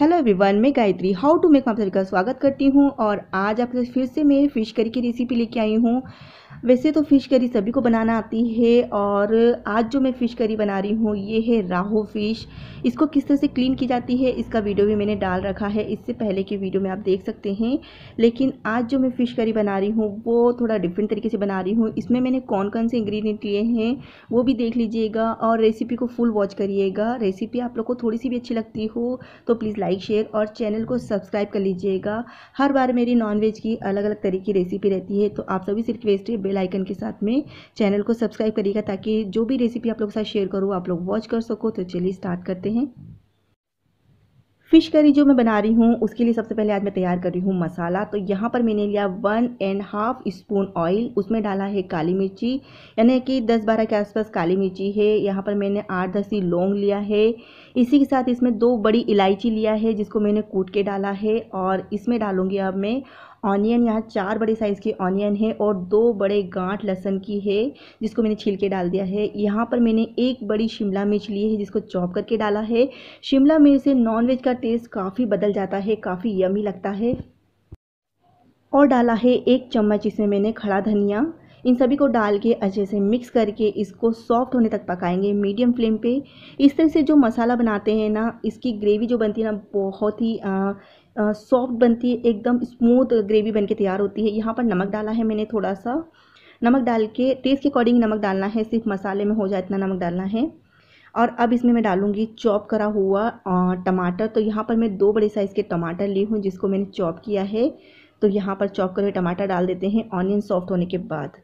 hello everyone मैं Gayatri how to make माम का स्वागत करती हूँ और आज आपके फिर से मैं फ़िश करी की रेसिपी लेके आई हूँ वैसे तो फ़िश करी सभी को बनाना आती है और आज जो मैं फ़िश करी बना रही हूँ ये है राहू फ़िश इसको किस तरह से क्लीन की जाती है इसका वीडियो भी मैंने डाल रखा है इससे पहले की वीडियो में आप देख सकते हैं लेकिन आज जो मैं फ़िश करी बना रही हूँ वो थोड़ा डिफरेंट तरीके से बना रही हूँ इसमें मैंने कौन कौन से इंग्रीडियंट लिए हैं वो भी देख लीजिएगा और रेसिपी को फुल वॉच करिएगा रेसिपी आप लोग को थोड़ी सी भी अच्छी लगती हो तो प्लीज़ लाइक शेयर और चैनल को सब्सक्राइब कर लीजिएगा हर बार मेरी नॉनवेज की अलग अलग तरह की रेसिपी रहती है तो आप सभी रिक्वेस्ट है बेल आइकन के साथ में चैनल को सब्सक्राइब करिएगा ताकि जो भी रेसिपी आप लोग के साथ शेयर करूँ आप लोग वॉच कर सको तो चलिए स्टार्ट करते हैं फ़िश करी जो मैं बना रही हूँ उसके लिए सबसे पहले आज मैं तैयार कर रही हूँ मसाला तो यहाँ पर मैंने लिया one and half spoon oil उसमें डाला है काली मिर्ची यानी कि 10-12 के आसपास काली मिर्ची है यहाँ पर मैंने आठ दस ही लौंग लिया है इसी के साथ इसमें दो बड़ी इलायची लिया है जिसको मैंने कूट के डाला है और इसमें डालूँगी अब मैं ऑनियन यहाँ चार बड़े साइज़ की ऑनियन है और दो बड़े गांठ लहसन की है जिसको मैंने छील के डाल दिया है यहाँ पर मैंने एक बड़ी शिमला मिर्च ली है जिसको चॉप करके डाला है शिमला मिर्च से नॉनवेज का टेस्ट काफ़ी बदल जाता है काफ़ी यमी लगता है और डाला है एक चम्मच इसमें मैंने खड़ा धनिया इन सभी को डाल के अच्छे से मिक्स करके इसको सॉफ्ट होने तक पकाएंगे मीडियम फ्लेम पे इस तरह से जो मसाला बनाते हैं ना इसकी ग्रेवी जो बनती है ना बहुत ही सॉफ्ट बनती है एकदम स्मूथ ग्रेवी बन के तैयार होती है यहाँ पर नमक डाला है मैंने थोड़ा सा नमक डाल के टेस्ट के अकॉर्डिंग नमक डालना है सिर्फ मसाले में हो जाए इतना नमक डालना है और अब इसमें मैं डालूंगी चॉप करा हुआ टमाटर तो यहाँ पर मैं दो बड़े साइज़ के टमाटर ली हूँ जिसको मैंने चॉप किया है तो यहाँ पर चॉप करे टमाटर डाल देते हैं ऑनियन सॉफ्ट होने के बाद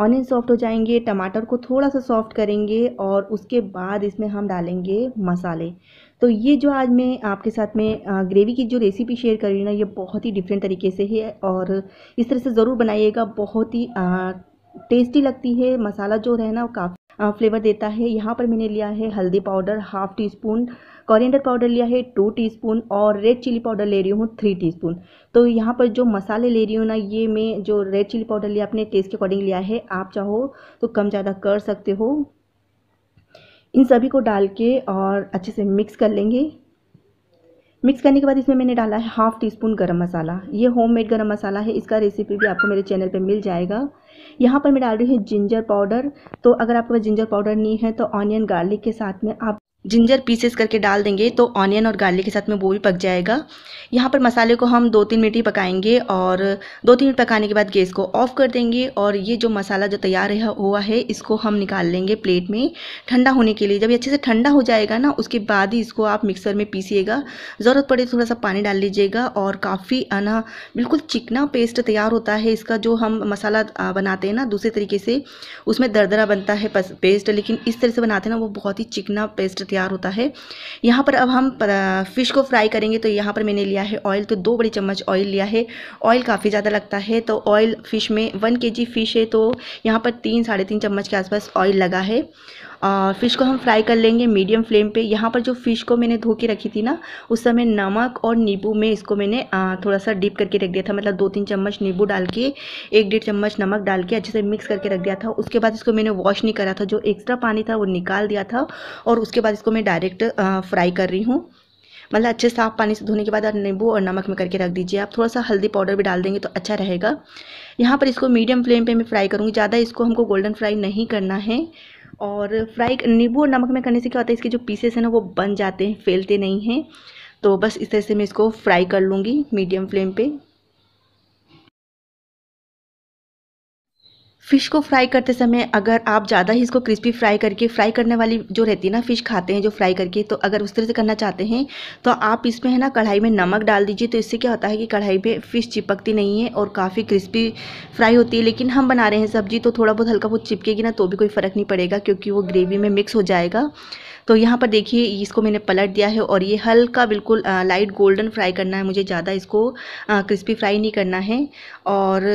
ऑनियन सॉफ्ट हो जाएंगे टमाटर को थोड़ा सा सॉफ्ट करेंगे और उसके बाद इसमें हम डालेंगे मसाले तो ये जो आज मैं आपके साथ में ग्रेवी की जो रेसिपी शेयर कर रही हूँ ना ये बहुत ही डिफरेंट तरीके से है और इस तरह से ज़रूर बनाइएगा बहुत ही टेस्टी लगती है मसाला जो है ना वो काफ़ी फ्लेवर देता है यहाँ पर मैंने लिया है हल्दी powder half tea spoon coriander powder लिया है टू टीस्पून और रेड चिली पाउडर ले रही हूँ थ्री टीस्पून तो यहाँ पर जो मसाले ले रही हूँ ना ये मैं जो रेड चिली पाउडर लिया अपने टेस्ट के अकॉर्डिंग लिया है आप चाहो तो कम ज़्यादा कर सकते हो इन सभी को डाल के और अच्छे से मिक्स कर लेंगे मिक्स करने के बाद इसमें मैंने डाला है हाफ़ टी स्पून गर्म मसाला ये होममेड गरम मसाला है इसका रेसिपी भी आपको मेरे चैनल पे मिल जाएगा यहाँ पर मैं डाल रही हूँ जिंजर पाउडर तो अगर आपके पास जिंजर पाउडर नहीं है तो ऑनियन गार्लिक के साथ में आप जिंजर पीसेस करके डाल देंगे तो ऑनियन और गार्लिक के साथ में वो भी पक जाएगा यहाँ पर मसाले को हम दो तीन मिनट ही पकाएंगे और दो तीन मिनट पकाने के बाद गैस को ऑफ कर देंगे और ये जो मसाला जो तैयार हुआ है इसको हम निकाल लेंगे प्लेट में ठंडा होने के लिए जब ये अच्छे से ठंडा हो जाएगा ना उसके बाद ही इसको आप मिक्सर में पीसीएगा ज़रूरत पड़े तो थोड़ा सा पानी डाल लीजिएगा और काफ़ी ना बिल्कुल चिकना पेस्ट तैयार होता है इसका जो हम मसाला बनाते हैं ना दूसरे तरीके से उसमें दरदरा बनता है पेस्ट लेकिन इस तरह से बनाते हैं ना वो बहुत ही चिकना पेस्ट तैयार होता है यहाँ पर अब हम फ़िश को फ्राई करेंगे तो यहाँ पर मैंने लिया है ऑयल तो दो बड़ी चम्मच ऑयल लिया है ऑयल काफ़ी ज़्यादा लगता है तो ऑयल फ़िश में वन के जी फ़िश है तो यहाँ पर तीन साढ़े तीन चम्मच के आसपास ऑयल लगा है फ़िश को हम फ्राई कर लेंगे मीडियम फ्लेम पे यहाँ पर जो फ़िश को मैंने धो के रखी थी ना उस समय नमक और नींबू में इसको मैंने थोड़ा सा डीप करके रख दिया था मतलब दो तीन चम्मच नींबू डाल के एक डेढ़ चम्मच नमक डाल के अच्छे से मिक्स करके रख दिया था उसके बाद इसको मैंने वॉश नहीं करा था जो एक्स्ट्रा पानी था वो निकाल दिया था और उसके बाद इसको मैं डायरेक्ट फ्राई कर रही हूँ मतलब अच्छे साफ पानी से धोने के बाद और नींबू और नमक में करके रख दीजिए आप थोड़ा सा हल्दी पाउडर भी डाल देंगे तो अच्छा रहेगा यहाँ पर इसको मीडियम फ्लेम पे मैं फ्राई करूँगी ज़्यादा इसको हमको गोल्डन फ्राई नहीं करना है और फ्राई नींबू और नमक में करने से क्या होता है इसके जो पीसेस हैं ना वो बन जाते हैं फैलते नहीं हैं तो बस इस तरह से मैं इसको फ्राई कर लूँगी मीडियम फ्लेम पर फ़िश को फ्राई करते समय अगर आप ज़्यादा ही इसको क्रिस्पी फ्राई करके फ्राई करने वाली जो रहती है ना फ़िश खाते हैं जो फ्राई करके तो अगर उस तरह से करना चाहते हैं तो आप इसमें है ना कढ़ाई में नमक डाल दीजिए तो इससे क्या होता है कि कढ़ाई में फ़िश चिपकती नहीं है और काफ़ी क्रिस्पी फ्राई होती है लेकिन हम बना रहे हैं सब्जी तो थोड़ा बहुत हल्का बहुत चिपकेगी ना तो भी कोई फ़र्क नहीं पड़ेगा क्योंकि वो ग्रेवी में मिक्स हो जाएगा तो यहाँ पर देखिए इसको मैंने पलट दिया है और ये हल्का बिल्कुल लाइट गोल्डन फ्राई करना है मुझे ज़्यादा इसको क्रिस्पी फ्राई नहीं करना है और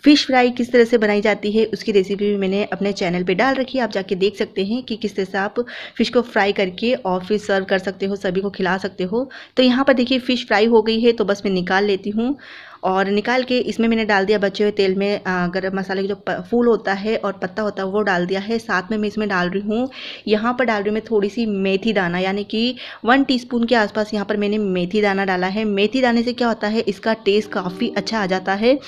फ़िश फ्राई किस तरह से बनाई जाती है उसकी रेसिपी भी मैंने अपने चैनल पे डाल रखी है आप जाके देख सकते हैं कि किस तरह से आप फ़िश को फ्राई करके और फिर सर्व कर सकते हो सभी को खिला सकते हो तो यहाँ पर देखिए फ़िश फ्राई हो गई है तो बस मैं निकाल लेती हूँ और निकाल के इसमें मैंने डाल दिया बचे हुए तेल में गरम मसाले का जो फूल होता है और पत्ता होता है वो डाल दिया है साथ में मैं इसमें डाल रही हूँ यहाँ पर डाल रही हूँ मैं थोड़ी सी मेथी दाना यानी कि वन टी के आसपास यहाँ पर मैंने मेथी दाना डाला है मेथी दाने से क्या होता है इसका टेस्ट काफ़ी अच्छा आ जाता है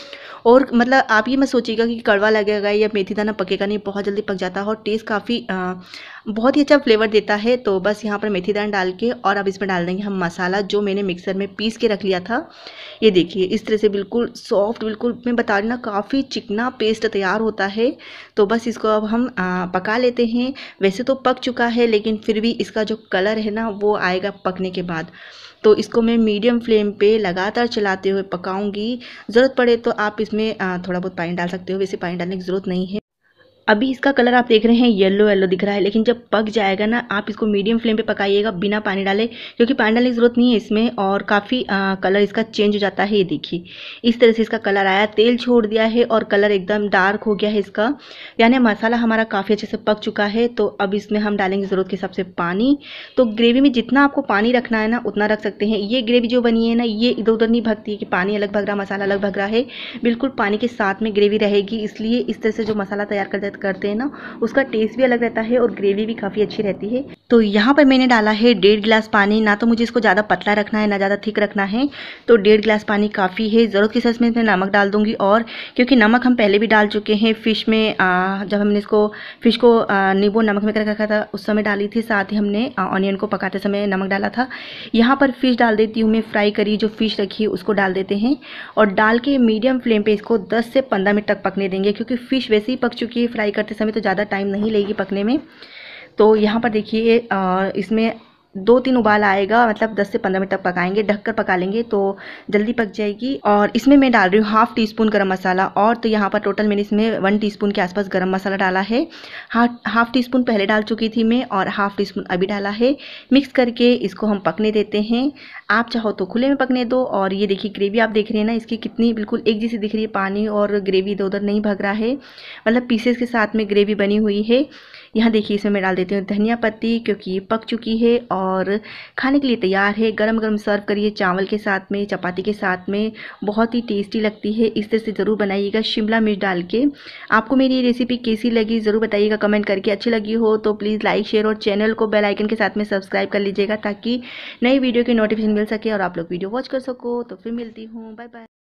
और मतलब आप ये मैं सोचिएगा कि कड़वा लगेगा या मेथी दाना पकेगा नहीं बहुत जल्दी पक जाता है और टेस्ट काफ़ी बहुत ही अच्छा फ्लेवर देता है तो बस यहाँ पर मेथी दान डाल के और अब इसमें डाल देंगे हम मसाला जो मैंने मिक्सर में पीस के रख लिया था ये देखिए इस तरह से बिल्कुल सॉफ्ट बिल्कुल मैं बता रही ना काफ़ी चिकना पेस्ट तैयार होता है तो बस इसको अब हम आ, पका लेते हैं वैसे तो पक चुका है लेकिन फिर भी इसका जो कलर है ना वो आएगा पकने के बाद तो इसको मैं मीडियम फ्लेम पे लगातार चलाते हुए पकाऊंगी ज़रूरत पड़े तो आप इसमें थोड़ा बहुत पानी डाल सकते हो वैसे पानी डालने की ज़रूरत नहीं है अभी इसका कलर आप देख रहे हैं येलो येलो दिख रहा है लेकिन जब पक जाएगा ना आप इसको मीडियम फ्लेम पे पकाइएगा बिना पानी डाले क्योंकि पानी डालने की ज़रूरत नहीं है इसमें और काफ़ी कलर इसका चेंज हो जाता है ये देखिए इस तरह से इसका कलर आया तेल छोड़ दिया है और कलर एकदम डार्क हो गया है इसका यानी मसाला हमारा काफ़ी अच्छे से पक चुका है तो अब इसमें हम डालेंगे ज़रूरत के हिसाब से पानी तो ग्रेवी में जितना आपको पानी रखना है ना उतना रख सकते हैं ये ग्रेवी जो बनी है ना ये इधर उधर नहीं भगती कि पानी अलग भग रहा मसाला अलग भग रहा है बिल्कुल पानी के साथ में ग्रेवी रहेगी इसलिए इस तरह से जो मसाला तैयार कर करते हैं ना उसका टेस्ट भी अलग रहता है और ग्रेवी भी काफ़ी अच्छी रहती है तो यहाँ पर मैंने डाला है डेढ़ गिलास पानी ना तो मुझे इसको ज़्यादा पतला रखना है ना ज़्यादा थिक रखना है तो डेढ़ गिलास पानी काफ़ी है ज़रूरत के साथ मैं इसमें नमक डाल दूँगी और क्योंकि नमक हम पहले भी डाल चुके हैं फ़िश में आ, जब हमने इसको फ़िश को नींबू नमक में कर रखा था उस समय डाली थी साथ ही हमने ऑनियन को पकाते समय नमक डाला था यहाँ पर फ़िश डाल देती हूँ मैं फ्राई करी जो फ़िश रखी उसको डाल देते हैं और डाल के मीडियम फ्लेम पर इसको दस से पंद्रह मिनट तक पकने देंगे क्योंकि फ़िश वैसे ही पक चुकी है फ्राई करते समय तो ज़्यादा टाइम नहीं लेगी पकने में तो यहाँ पर देखिए इसमें दो तीन उबाल आएगा मतलब 10 से 15 मिनट तक पकाएंगे ढककर पका लेंगे तो जल्दी पक जाएगी और इसमें मैं डाल रही हूँ हाफ टी स्पून गर्म मसाला और तो यहाँ पर टोटल मैंने इसमें वन टीस्पून के आसपास गर्म मसाला डाला है हा, हाफ टी स्पून पहले डाल चुकी थी मैं और हाफ टी स्पून अभी डाला है मिक्स करके इसको हम पकने देते हैं आप चाहो तो खुले में पकने दो और ये देखिए ग्रेवी आप देख रहे हैं ना इसकी कितनी बिल्कुल एक जैसी दिख रही है पानी और ग्रेवी इधर उधर नहीं भग रहा है मतलब पीसेस के साथ में ग्रेवी बनी हुई है यहाँ देखिए इसमें मैं डाल देती हूँ धनिया पत्ती क्योंकि ये पक चुकी है और खाने के लिए तैयार है गरम गरम सर्व करिए चावल के साथ में चपाती के साथ में बहुत ही टेस्टी लगती है इस तरह से ज़रूर बनाइएगा शिमला मिर्च डाल के आपको मेरी ये रेसिपी कैसी लगी ज़रूर बताइएगा कमेंट करके अच्छी लगी हो तो प्लीज़ लाइक शेयर और चैनल को बेलाइकन के साथ में सब्सक्राइब कर लीजिएगा ताकि नई वीडियो की नोटिफिकेशन मिल सके और आप लोग वीडियो वॉच कर सको तो फिर मिलती हूँ बाय बाय